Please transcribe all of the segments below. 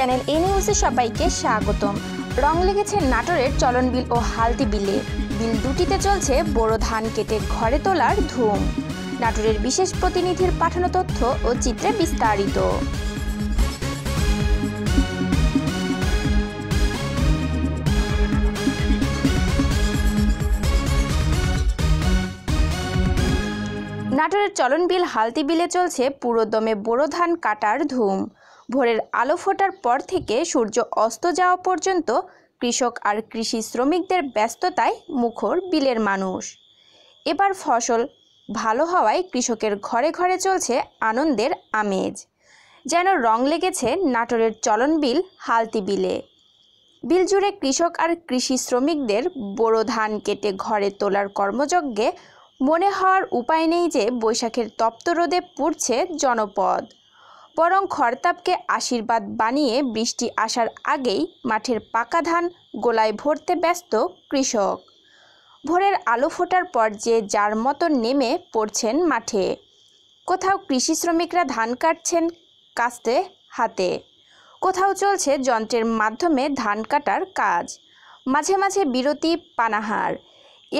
channel এ নিউজে সবাইকে স্বাগতম রং লেগেছে নাটোরের চলনবিল ও হালতি বিলে বিল দুটিতে চলছে বড় ধান কেটে ঘরে তোলার ধুম নাটোরের বিশেষ প্রতিনিধির পাঠানো তথ্য ও চিত্রে বিস্তারিত নাটোরের চলনবিল হালতি বিলে চলছে পুরোদমে বোরো ধান কাটার ধুম ভোরের আলো ফোটার পর থেকে সূর্য অস্ত যাওয়া পর্যন্ত কৃষক আর কৃষি শ্রমিকদের ব্যস্ততায় মুখর বিলের মানুষ এবার ফসল ভালো হওয়ায় কৃষকের ঘরে ঘরে চলছে আনন্দের আমেজ যেন রং লেগেছে নাটোরের চলন বিল হালতি বিলে বিল জুড়ে কৃষক আর কৃষি শ্রমিকদের বোরো ধান কেটে ঘরে তোলার কর্মযজ্ঞে মনে হওয়ার উপায় নেই যে বৈশাখের তপ্ত রোদে পুড়ছে জনপদ বরং খড়তাপকে আশীর্বাদ বানিয়ে বৃষ্টি আসার আগেই মাঠের পাকা ধান গোলায় ভরতে ব্যস্ত কৃষক ভোরের আলো ফোটার পর যে যার মতো নেমে পড়ছেন মাঠে কোথাও কৃষি শ্রমিকরা ধান কাটছেন কাস্তে হাতে কোথাও চলছে যন্ত্রের মাধ্যমে ধান কাটার কাজ মাঝে মাঝে বিরতি পানাহার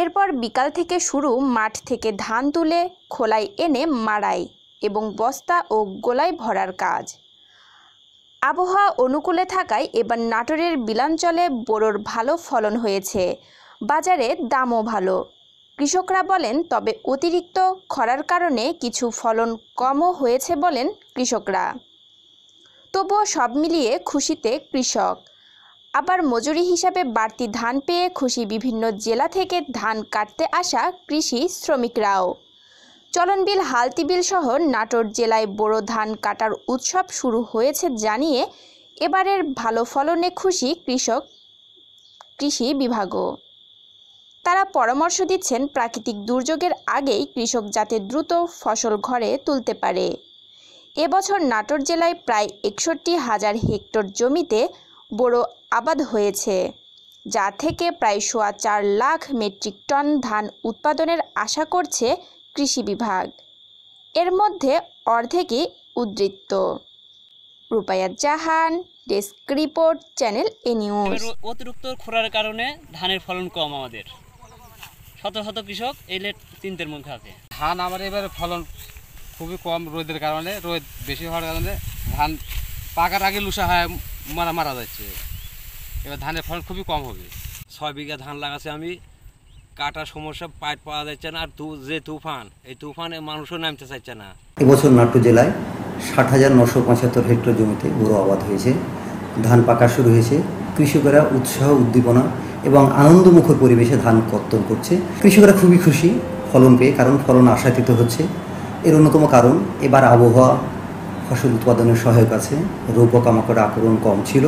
এরপর বিকাল থেকে শুরু মাঠ থেকে ধান তুলে খোলায় এনে মাড়াই এবং বস্তা ও গোলায় ভরার কাজ আবহাওয়া অনুকূলে থাকায় এবার নাটোরের বিলাঞ্চলে বোরোর ভালো ফলন হয়েছে বাজারে দামও ভালো কৃষকরা বলেন তবে অতিরিক্ত খরার কারণে কিছু ফলন কমও হয়েছে বলেন কৃষকরা তবুও সব মিলিয়ে খুশিতে কৃষক আবার মজুরি হিসাবে বাড়তি ধান পেয়ে খুশি বিভিন্ন জেলা থেকে ধান কাটতে আসা কৃষি শ্রমিকরাও চলনবিল হালতিবিল সহ নাটোর জেলায় বোরো ধান কাটার উৎসব শুরু হয়েছে জানিয়ে এবারের ভালো ফলনে খুশি কৃষক কৃষি বিভাগও তারা পরামর্শ দিচ্ছেন প্রাকৃতিক দুর্যোগের আগেই কৃষক যাতে দ্রুত ফসল ঘরে তুলতে পারে এবছর নাটোর জেলায় প্রায় একষট্টি হাজার হেক্টর জমিতে বোরো আবাদ হয়েছে যা থেকে প্রায় সোয়া চার লাখ মেট্রিক টন ধান উৎপাদনের আশা করছে কৃষি বিভাগ এর মধ্যে অর্ধেকই উদ্বৃত্ত Rupaiya Jahan desk report Channel A News অতিরিক্ত খোরার কারণে ধানের ফলন কম আমাদের শত শত কৃষক এই লেট চিন্তার মুখে আছে ধান আমার এবার ফলন খুবই কম রোদের কারণে রোদ বেশি হওয়ার কারণে ধান পাকার আগে লুসা হয় মারা মারা যাচ্ছে এবার ধানের ফলন খুবই কম হবে ছয় বিঘা ধান লাগাচ্ছি আমি কাটার সমস্যা পাইপ পাওয়া যাচ্ছে না আর যে তুফান এই তুফানে মানুষও নামতে চাইছে না এবছর নাট্য জেলায় ষাট হাজার নশো পঁচাত্তর হেক্টর জমিতে বোরো আবাদ হয়েছে ধান পাকা শুরু হয়েছে কৃষকেরা উৎসাহ উদ্দীপনা এবং আনন্দমুখর পরিবেশে ধান কর্তন করছে কৃষকরা খুবই খুশি ফলন পেয়ে কারণ ফলন আশাতীত হচ্ছে এর অন্যতম কারণ এবার আবহাওয়া ফসল উৎপাদনের সহায়ক আছে রোগ পোকামাকড় আক্রমণ কম ছিল